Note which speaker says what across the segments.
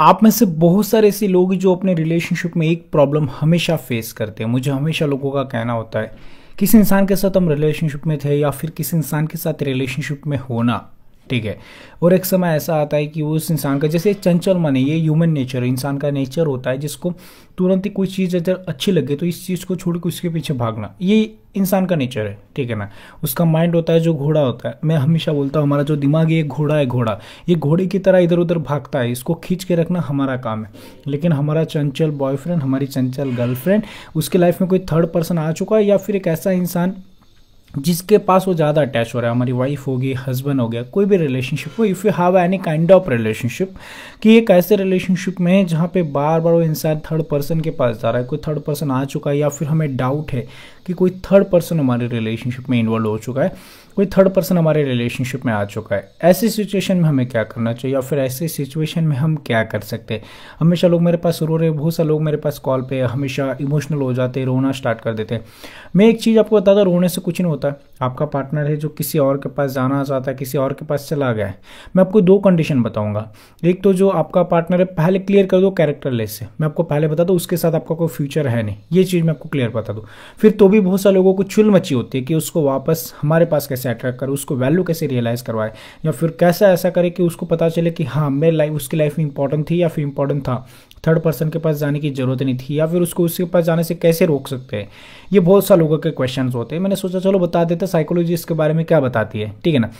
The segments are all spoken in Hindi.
Speaker 1: आप में से बहुत सारे ऐसे लोग जो अपने रिलेशनशिप में एक प्रॉब्लम हमेशा फेस करते हैं मुझे हमेशा लोगों का कहना होता है किस इंसान के साथ हम रिलेशनशिप में थे या फिर किसी इंसान के साथ रिलेशनशिप में होना ठीक है और एक समय ऐसा आता है कि उस इंसान का जैसे चंचल मन है ये ह्यूमन नेचर है इंसान का नेचर होता है जिसको तुरंत ही कोई चीज़ अगर अच्छी लगे तो इस चीज़ को छोड़ के उसके पीछे भागना ये इंसान का नेचर है ठीक है ना उसका माइंड होता है जो घोड़ा होता है मैं हमेशा बोलता हूँ हमारा जो दिमाग है घोड़ा है घोड़ा ये घोड़े की तरह इधर उधर भागता है इसको खींच के रखना हमारा काम है लेकिन हमारा चंचल बॉयफ्रेंड हमारी चंचल गर्लफ्रेंड उसके लाइफ में कोई थर्ड पर्सन आ चुका है या फिर एक ऐसा इंसान जिसके पास वो ज़्यादा अटैच हो रहा है हमारी वाइफ होगी हस्बैंड हो गया कोई भी रिलेशनशिप हो if you have any kind of relationship कि एक ऐसे रिलेशनशिप में है जहाँ पे बार बार वो इंसान थर्ड पर्सन के पास जा रहा है कोई थर्ड पर्सन आ चुका है या फिर हमें डाउट है कि कोई थर्ड पर्सन हमारे रिलेशनशिप में इन्वॉल्व हो चुका है कोई थर्ड पर्सन हमारे रिलेशनशिप में आ चुका है ऐसी सिचुएशन में हमें क्या करना चाहिए या फिर ऐसी सिचुएशन में हम क्या कर सकते हैं हमेशा लोग मेरे पास रो रहे बहुत सारे लोग मेरे पास कॉल पे हमेशा इमोशनल हो जाते रोना स्टार्ट कर देते हैं मैं एक चीज़ आपको बताता रोने से कुछ नहीं होता आपका पार्टनर है जो किसी और के पास जाना चाहता है किसी और के पास चला गया है मैं आपको दो कंडीशन बताऊँगा एक तो जो आपका पार्टनर है पहले क्लियर कर दो कैरेक्टर लेस से मैं आपको पहले बता दूँ उसके साथ आपका कोई फ्यूचर है नहीं ये चीज़ मैं आपको क्लियर बता दूँ फिर तो भी बहुत सारे लोगों को चुल मची होती है कि उसको वापस हमारे पास कैसे कैसे अट्रैक्ट करे उसको वैल्यू कैसे रियलाइज़ करवाए या फिर कैसा ऐसा करे कि उसको पता चले कि हाँ मेरी लाइफ उसकी लाइफ में इंपॉर्टेंट थी या फिर इंपॉर्टेंट था थर्ड पर्सन के पास जाने की ज़रूरत नहीं थी या फिर उसको उसके पास जाने से कैसे रोक सकते हैं ये बहुत सारे लोगों के क्वेश्चन होते हैं मैंने सोचा चलो बता देते साइकोलॉजी इसके बारे में क्या बताती है ठीक है ना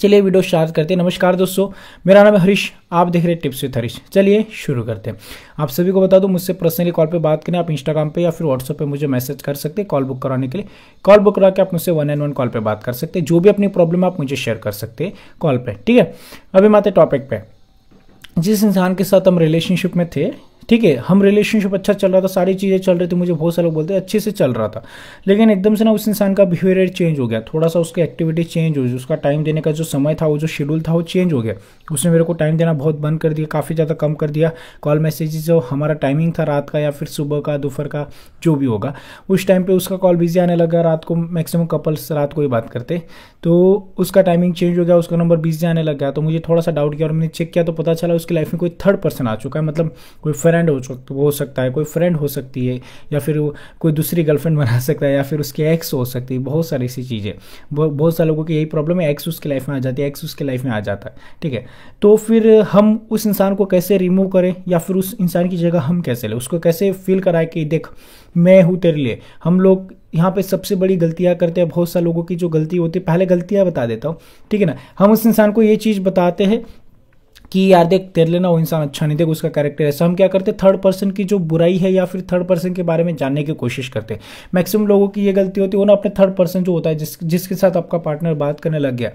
Speaker 1: चलिए वीडियो स्टार्ट करते हैं नमस्कार दोस्तों मेरा नाम है हरीश आप देख रहे हैं टिप्स विथ हरीश चलिए शुरू करते हैं आप सभी को बता दूं मुझसे पर्सनली कॉल पे बात करें आप इंस्टाग्राम पे या फिर व्हाट्सअप पे मुझे मैसेज कर सकते हैं कॉल बुक कराने के लिए कॉल बुक करा के आप मुझसे वन एंड वन कॉल पर बात कर सकते हैं जो भी अपनी प्रॉब्लम आप मुझे शेयर कर सकते हैं कॉल पर ठीक है अभी माते टॉपिक पर जिस इंसान के साथ हम रिलेशनशिप में थे ठीक है हम रिलेशनशिप अच्छा चल रहा था सारी चीज़ें चल रही थी मुझे बहुत सारे लोग बोलते अच्छे से चल रहा था लेकिन एकदम से ना उस इंसान का बिहेवियर चेंज हो गया थोड़ा सा उसकी एक्टिविटी चेंज हो गई उसका टाइम देने का जो समय था वो जो शेड्यूल था वो चेंज हो गया उसने मेरे को टाइम देना बहुत बंद कर दिया काफ़ी ज़्यादा कम कर दिया कॉल मैसेज जो हमारा टाइमिंग था रात का या फिर सुबह का दोपहर का जो भी होगा उस टाइम पर उसका कॉल बिजी आने लगा रात को मैक्सिमम कपल्स रात को ही बात करते तो उसका टाइमिंग चेंज हो गया उसका नंबर बिजी आने लग गया तो मुझे थोड़ा सा डाउट किया और मैंने चेक किया तो पता चला उसकी लाइफ में कोई थर्ड पर्सन आ चुका है मतलब कोई फ्रेंड हो सकता हो सकता है कोई फ्रेंड हो सकती है या फिर कोई दूसरी गर्लफ्रेंड बना सकता है या फिर उसकी एक्स हो सकती है बहुत सारी ऐसी चीज़ें बहुत सारे लोगों की यही प्रॉब्लम है एक्स उसकी लाइफ में आ जाती है एक्स उसके लाइफ में आ जाता है ठीक है तो फिर हम उस इंसान को कैसे रिमूव करें या फिर उस इंसान की जगह हम कैसे लें उसको कैसे फील कराए कि देख मैं हूँ तेरे लिए हम लोग यहाँ पे सबसे बड़ी गलतियाँ करते हैं बहुत सारे लोगों की जो गलती होती है पहले गलतियाँ बता देता हूँ ठीक है ना हम उस इंसान को ये चीज़ बताते हैं कि यार देख तेरे लेना वो इंसान अच्छा नहीं देख उसका कैरेक्टर ऐसा हम क्या करते थर्ड पर्सन की जो बुराई है या फिर थर्ड पर्सन के बारे में जानने की कोशिश करते मैक्सिमम लोगों की ये गलती होती है वो ना अपने थर्ड पर्सन जो होता है जिस जिसके साथ आपका पार्टनर बात करने लग गया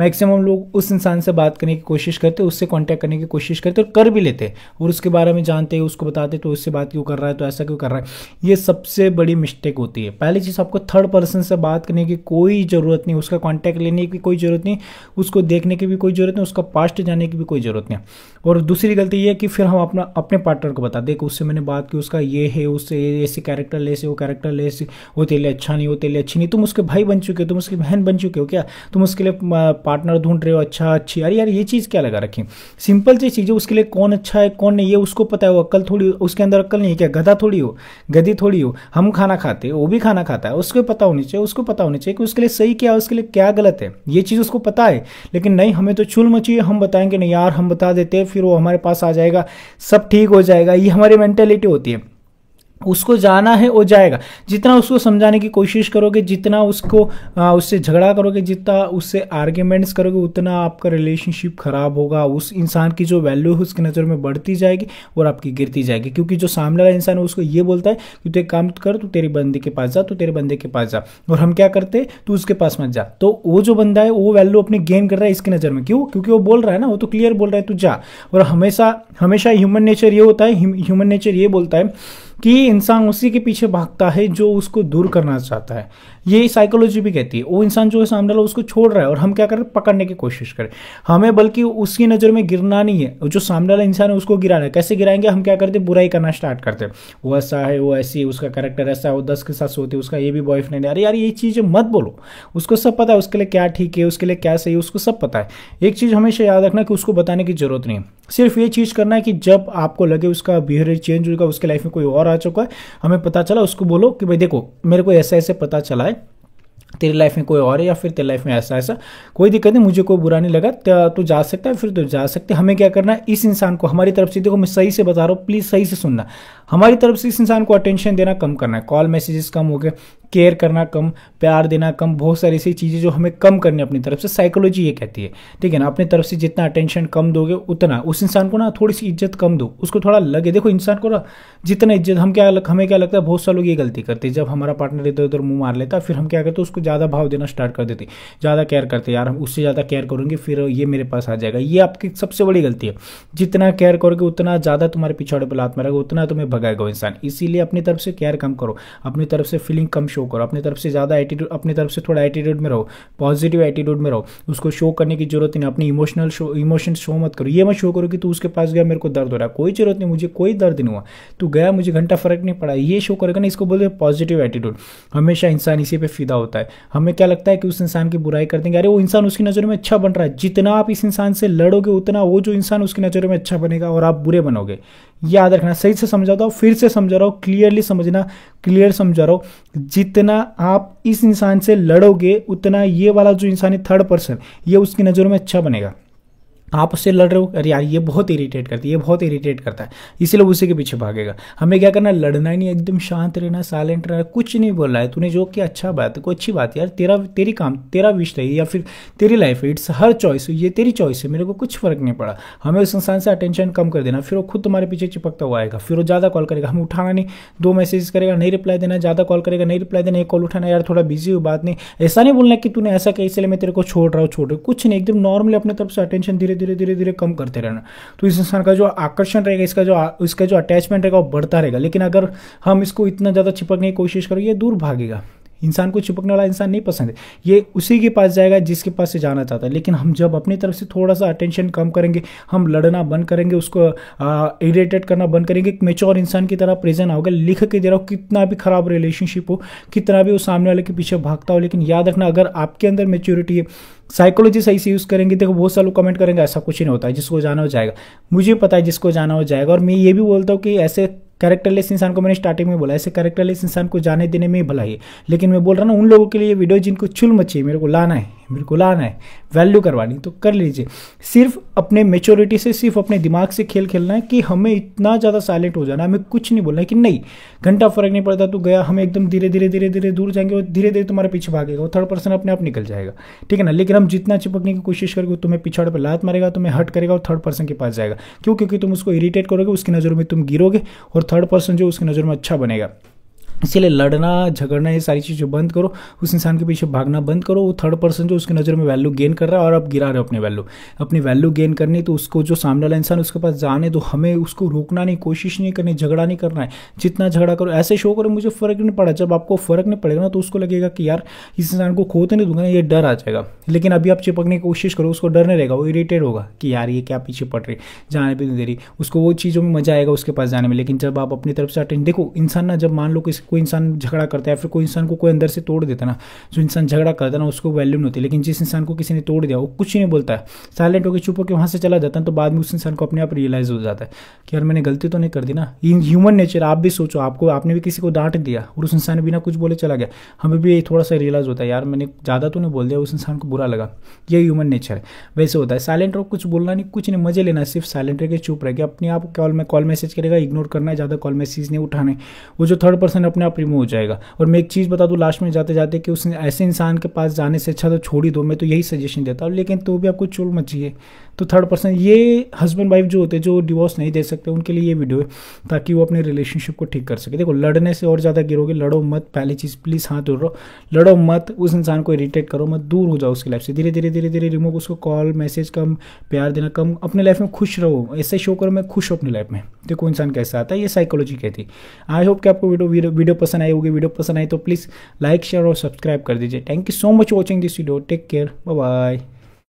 Speaker 1: मैक्सिमम लोग उस इंसान से बात करने की कोशिश करते उससे कॉन्टैक्ट करने की कोशिश करते और कर भी लेते और उसके बारे में जानते उसको बताते तो उससे बात क्यों कर रहा है तो ऐसा क्यों कर रहा है ये सबसे बड़ी मिस्टेक होती है पहली चीज़ आपको थर्ड पर्सन से बात करने की कोई ज़रूरत नहीं उसका कॉन्टैक्ट लेने की कोई ज़रूरत नहीं उसको देखने की भी कोई ज़रूरत नहीं उसका पास्ट जाने की भी कोई ज़रूरत ज़रूरत नहीं और दूसरी गलती ये है कि फिर हम अपना अपने पार्टनर को बता देखो उससे मैंने बात की उसका ये है उससे ऐसे कैरेक्टर ले से वो कैरेक्टर ले से वो तेल अच्छा नहीं वो तेल अच्छी नहीं तुम उसके भाई बन चुके हो तुम उसकी बहन बन चुके हो क्या तुम उसके लिए पार्टनर ढूंढ रहे हो अच्छा अच्छी अरे यार ये चीज़ क्या लगा रखी सिंपल सी चीज़ है उसके लिए कौन अच्छा है कौन नहीं ये उसको पता है वो अक्ल थोड़ी उसके अंदर अक्ल नहीं है क्या गधा थोड़ी हो गधी थोड़ी हो हम खाना खाते वो भी खाना खाता है उसको पता होनी चाहिए उसको पता होनी चाहिए कि उसके लिए सही क्या है उसके लिए क्या गलत है ये चीज़ उसको पता है लेकिन नहीं हमें तो चुल मची हम बताएंगे नहीं यार हम बता देते हैं फिर वो हमारे पास आ जाएगा सब ठीक हो जाएगा ये हमारी मैंटेलिटी होती है उसको जाना है वो जाएगा जितना उसको समझाने की कोशिश करोगे जितना उसको आ, उससे झगड़ा करोगे जितना उससे आर्ग्यूमेंट्स करोगे उतना आपका रिलेशनशिप ख़राब होगा उस इंसान की जो वैल्यू है उसकी नज़र में बढ़ती जाएगी और आपकी गिरती जाएगी क्योंकि जो सामने वाला इंसान है उसको ये बोलता है कि तू एक काम कर तू तेरे बंदे के पास जा तू तेरे बंदे के पास जा और हम क्या करते तू उसके पास मत जा तो वो जो बंदा है वो वैल्यू अपने गेन कर रहा है इसकी नज़र में क्यों क्योंकि वो बोल रहा है ना वो तो क्लियर बोल रहा है तू जा और हमेशा हमेशा ह्यूमन नेचर ये होता है ह्यूमन नेचर ये बोलता है कि इंसान उसी के पीछे भागता है जो उसको दूर करना चाहता है ये साइकोलॉजी भी कहती है वो इंसान जो है सामने वाला उसको छोड़ रहा है और हम क्या करें पकड़ने की कोशिश करें हमें बल्कि उसकी नज़र में गिरना नहीं है जो सामने वाला इंसान है उसको गिराना है कैसे गिराएंगे हम क्या करते बुराई करना स्टार्ट करते हैं वो ऐसा है वो ऐसी है उसका करेक्टर ऐसा है वो दस के साथ सोते उसका ये भी बॉयफ्रेंड है अरे यार ये चीज़ें मत बोलो उसको सब पता है उसके लिए क्या ठीक है उसके लिए क्या सही है उसको सब पता है एक चीज़ हमेशा याद रखना कि उसको बताने की जरूरत नहीं है सिर्फ ये चीज़ करना है कि जब आपको लगे उसका बिहेवियर चेंज होगा उसके लाइफ में कोई और आ चुका है हमें पता चला उसको बोलो कि भाई देखो मेरे को ऐसा ऐसे पता चला है तेरी लाइफ में कोई और है या फिर तेरी लाइफ में ऐसा ऐसा कोई दिक्कत नहीं मुझे कोई बुरा नहीं लगा तो तू जा सकता है फिर तो जा सकते हमें क्या करना है इस इंसान को हमारी तरफ से देखो मैं सही से बता रहा हूँ प्लीज़ सही से सुनना हमारी तरफ से इस इंसान को अटेंशन देना कम करना है कॉल मैसेजेस कम हो गए केयर करना कम प्यार देना कम बहुत सारी ऐसी चीज़ें जो हमें कम करनी अपनी तरफ से साइकोलॉजी ये कहती है ठीक है ना अपनी तरफ से जितना अटेंशन कम दोगे उतना उस इंसान को ना थोड़ी सी इज्जत कम दो उसको थोड़ा लगे देखो इंसान को ना जितना इज्जत हम क्या लग, हमें क्या लगता है बहुत सारे लोग ये गलती करते हैं जब हमारा पार्टनर इधर उधर मुँह मार लेता फिर हम क्या करते उसको ज़्यादा भाव देना स्टार्ट कर देते ज़्यादा केयर करते यार हम उससे ज़्यादा केयर करूँगी फिर ये मेरे पास आ जाएगा ये आपकी सबसे बड़ी गलती है जितना केयर करोगे उतना ज़्यादा तुम्हारे पिछड़े पर लात मारेगा उतना तुम्हें भगाएगा इंसान इसीलिए अपनी तरफ से केयर कम करो अपनी तरफ से फीलिंग कम शो शो करो अपनी तरफ से ज़्यादा एटीट्यूड अपनी तरफ से थोड़ा एटीट्यूड में रहो पॉजिटिव एटीट्यूड में रहो उसको शो करने की जरूरत नहीं अपनी इमोशनल शो इमोशन शो मत करो ये मत शो करो कि तू उसके पास गया मेरे को दर्द हो रहा है कोई जरूरत नहीं मुझे कोई दर्द नहीं हुआ तू गया मुझे घंटा फर्क नहीं पड़ा ये शो करेगा ना इसको बोलते हैं पॉजिटिव एटीट्यूड हमेशा इंसान इसी पर फिदा होता है हमें क्या लगता है कि उस इंसान की बुराई कर देंगे अरे वो इंसान उसकी नज़र में अच्छा बन रहा है जितना आप इस इंसान से लड़ोगे उतना वो जो इंसान उसकी नज़र में अच्छा बनेगा और आप बुरे बनोगे याद रखना सही से समझाता हूँ फिर से समझा रहा हूँ क्लियरली समझना क्लियर समझा रहा हूँ जितना आप इस इंसान से लड़ोगे उतना ये वाला जो इंसान है थर्ड पर्सन ये उसकी नज़रों में अच्छा बनेगा आप उससे लड़ रहे हो अरे यार ये बहुत इरीटेट करती है ये बहुत इरीटेट करता है इसीलिए उसी के पीछे भागेगा हमें क्या करना लड़ना ही नहीं एकदम शांत रहना साइलेंट रहना कुछ नहीं बोल रहा है तूने जो किया अच्छा बात है कोई अच्छी बात है यार तेरा तेरी काम तेरा विश है या फिर तेरी लाइफ है इट्स हर चॉइस ये तेरी चॉइस है मेरे को कुछ फर्क नहीं पड़ा हमें उस इंसान से अटेंशन कम कर देना फिर वो खुद तुम्हारे पीछे चिपकता हुआ आएगा फिर वो ज़्यादा कॉल करेगा हमें उठाना नहीं दो मैसेज करेगा नहीं रिप्लाई देना ज़्यादा कॉल करेगा नहीं रिप्लाई देना एक कॉल उठाना यार थोड़ा बिजी हो बात नहीं ऐसा नहीं बोलना कि तूने ऐसा कहा इसलिए मैं तेरे को छोड़ रहा हूँ छोड़ रहा हूँ कुछ नहीं एकदम नॉर्मली अपने तरफ से अटेंशन धीरे धीरे धीरे धीरे कम करते रहना तो इस इंसान का जो आकर्षण रहेगा इसका जो इसका जो अटैचमेंट रहेगा वो बढ़ता रहेगा लेकिन अगर हम इसको इतना ज़्यादा चिपकने की कोशिश करें ये दूर भागेगा इंसान को चिपकने वाला इंसान नहीं पसंद है ये उसी के पास जाएगा जिसके पास से जाना चाहता है लेकिन हम जब अपनी तरफ से थोड़ा सा अटेंशन कम करेंगे हम लड़ना बंद करेंगे उसको इरिटेट करना बंद करेंगे एक मेच्योर इंसान की तरह प्रेजेंट आओगे लिख के दे रहा हो कितना भी खराब रिलेशनशिप हो कितना भी वो सामने वाले के पीछे भागता हो लेकिन याद रखना अगर आपके अंदर मेच्योरिटी है साइकोलॉजी सही से यूज़ करेंगे देखो बहुत सारे लोग कमेंट करेंगे ऐसा कुछ नहीं होता है जिसको जाना हो जाएगा मुझे पता है जिसको जाना हो जाएगा और मैं ये भी बोलता हूँ कि ऐसे कैरेक्टरलेस इंसान को मैंने स्टार्टिंग में बोला ऐसे कैरेक्टरलेस इंसान को जाने देने में ही भला ही लेकिन मैं बोल रहा हूँ उन लोगों के लिए वीडियो जिनको चुल मची मेरे को लाना है बिल्कुल आना है वैल्यू करवानी तो कर लीजिए सिर्फ अपने मेच्योरिटी से सिर्फ अपने दिमाग से खेल खेलना है कि हमें इतना ज़्यादा साइलेंट हो जाना हमें कुछ नहीं बोलना है कि नहीं घंटा फर्क नहीं पड़ता तो गया हम एकदम धीरे धीरे धीरे धीरे दूर जाएंगे और धीरे धीरे तुम्हारे पीछे भागेगा वो थर्ड पर्सन अपने आप निकल जाएगा ठीक है ना लेकिन हम जितना चिपकने की कोशिश करेंगे तुम्हें पिछड़ पर लात मारेगा तुम्हें हट करेगा और थर्ड पर्सन के पास जाएगा क्यों क्योंकि तुम उसको इरीटेट करोगे उसकी नज़र में तुम गिरोगे और थर्ड पर्सन जो उसकी नज़र में अच्छा बनेगा इसीलिए लड़ना झगड़ना ये सारी चीज़ें बंद करो उस इंसान के पीछे भागना बंद करो वो थर्ड पर्सन जो उसकी नज़र में वैल्यू गेन कर रहा है और आप गिरा रहे हो अपने वैल्यू अपनी वैल्यू गेन करनी तो उसको जो सामने वाला इंसान उसके पास जाने तो हमें उसको रोकना नहीं कोशिश नहीं करनी झगड़ा नहीं करना है जितना झगड़ा करो ऐसे शो करो मुझे फ़र्क नहीं पड़ा जब आपको फ़र्क नहीं पड़ेगा ना तो उसको लगेगा कि यार इस इंसान को खोते नहीं दूंगा ये डर आ जाएगा लेकिन अभी आप चिपकने की कोशिश करो उसको डर नहीं रहेगा वो इरीटेड होगा कि यार ये क्या पीछे पड़ रही जाने पर नहीं दे रही उसको वो चीज़ों में मज़ा आएगा उसके पास जाने में लेकिन जब आप अपनी तरफ से अटेंड देखो इंसान ना जब मान लो कि कोई इंसान झगड़ा करता है फिर कोई इंसान को कोई अंदर से तोड़ देता ना जो तो इंसान झगड़ा करता ना उसको वैल्यू नहीं होती लेकिन जिस इंसान को किसी ने तोड़ दिया वो कुछ नहीं बोलता है साइलेंट होकर चुप होकर वहाँ से चला जाता है तो बाद में उस इंसान को अपने आप रियलाइज हो जाता है कि यार मैंने गलती तो नहीं कर दी ना इन ह्यूमन नेचर आप भी सोचो आपको आपने भी किसी को डांट दिया और उस इंसान ने बिना कुछ बोले चला गया हमें भी यही थोड़ा सा रियलाइज होता है यार मैंने ज़्यादा तो नहीं बोल दिया उस इंसान को बुरा लगा ये ह्यूमन नेचर है वैसे होता है साइलेंट रहो कुछ बोलना नहीं कुछ नहीं मजे लेना सिर्फ साइलेंट रह चुप रहेगा अपने आप कॉल में कॉल मैसेज करेगा इग्नोर करना है ज़्यादा कॉल मैसेज नहीं उठाने वो जो थर्ड पर्सन अपने अपने आप रिमूव हो जाएगा और मैं एक चीज़ बता दूं लास्ट में जाते जाते कि उस ऐसे इंसान के पास जाने से अच्छा तो छोड़ ही दो मैं तो यही सजेशन देता हूँ लेकिन तो भी आपको चुल मचिए तो थर्ड पर्सन ये हस्बैंड वाइफ जो होते हैं जो डिवोर्स नहीं दे सकते उनके लिए ये वीडियो है ताकि वो अपने रिलेशनशिप को ठीक कर सके देखो लड़ने से और ज़्यादा गिरोगे लड़ो मत पहली चीज़ प्लीज़ हाथ उड़ो लड़ो मत उस इंसान को इरीटेट करो मत दूर हो जाओ उसकी लाइफ से धीरे धीरे धीरे धीरे रिमूव उसको कॉल मैसेज कम प्यार देना कम अपने लाइफ में खुश रहो ऐसे शो करो मैं खुश हूँ अपनी लाइफ में देखो इंसान कैसा आता है ये साइकोलॉजी कहती आई होप कि आपको वीडियो वीडियो पसंद आई होगी वीडियो पसंद आई तो प्लीज़ लाइक शेयर और सब्सक्राइब कर दीजिए thank you so much watching this video take care bye